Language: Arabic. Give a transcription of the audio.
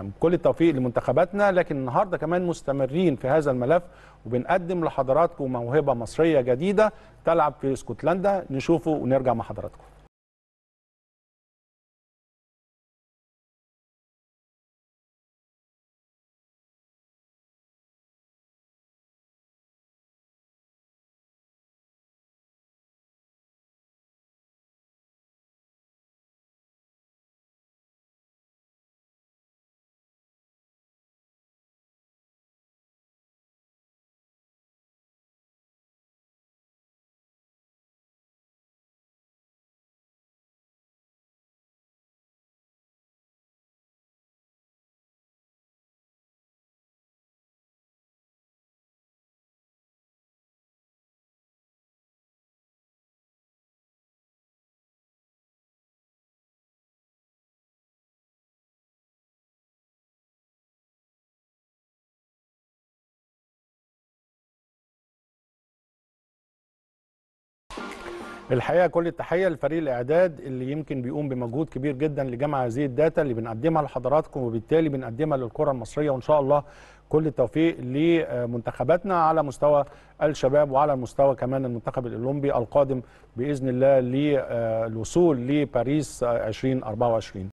نعم. كل التوفيق لمنتخباتنا لكن النهارده كمان مستمرين في هذا الملف وبنقدم لحضراتكم موهبه مصريه جديده تلعب في اسكتلندا نشوفه ونرجع مع حضراتكم الحقيقه كل التحيه لفريق الاعداد اللي يمكن بيقوم بمجهود كبير جدا لجمع هذه الداتا اللي بنقدمها لحضراتكم وبالتالي بنقدمها للكره المصريه وان شاء الله كل التوفيق لمنتخباتنا على مستوى الشباب وعلى مستوى كمان المنتخب الاولمبي القادم باذن الله للوصول لباريس 2024